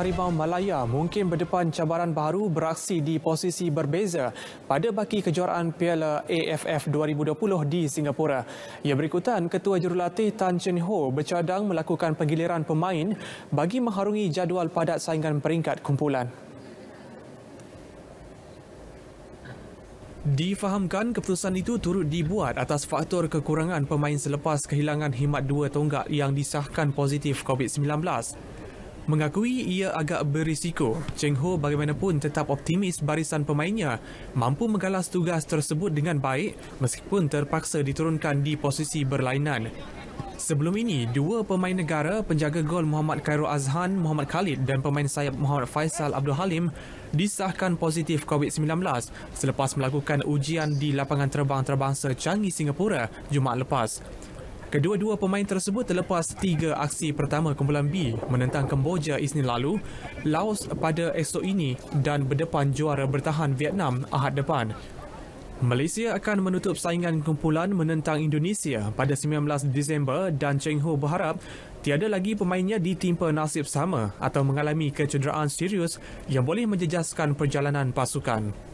Harimau Malaya mungkin berdepan cabaran baru beraksi di posisi berbeza pada baki kejuaraan Piala AFF 2020 di Singapura. Ia berikutan Ketua Jurulatih Tan Chen Ho bercadang melakukan penggiliran pemain bagi mengharungi jadual padat saingan peringkat kumpulan. Difahamkan keputusan itu turut dibuat atas faktor kekurangan pemain selepas kehilangan himat dua tonggak yang disahkan positif COVID-19. Mengakui ia agak berisiko, Cheng Ho bagaimanapun tetap optimis barisan pemainnya mampu menggalas tugas tersebut dengan baik meskipun terpaksa diturunkan di posisi berlainan. Sebelum ini, dua pemain negara penjaga gol Muhammad Khairul Azhan, Muhammad Khalid dan pemain sayap Muhammad Faisal Abdul Halim disahkan positif COVID-19 selepas melakukan ujian di lapangan terbang terbangsa Changi Singapura Jumaat lepas. Kedua-dua pemain tersebut terlepas tiga aksi pertama kumpulan B menentang Kemboja Isnin lalu, Laos pada esok ini dan berdepan juara bertahan Vietnam ahad depan. Malaysia akan menutup saingan kumpulan menentang Indonesia pada 19 Disember dan Cheng Ho berharap tiada lagi pemainnya ditimpa nasib sama atau mengalami kecederaan serius yang boleh menjejaskan perjalanan pasukan.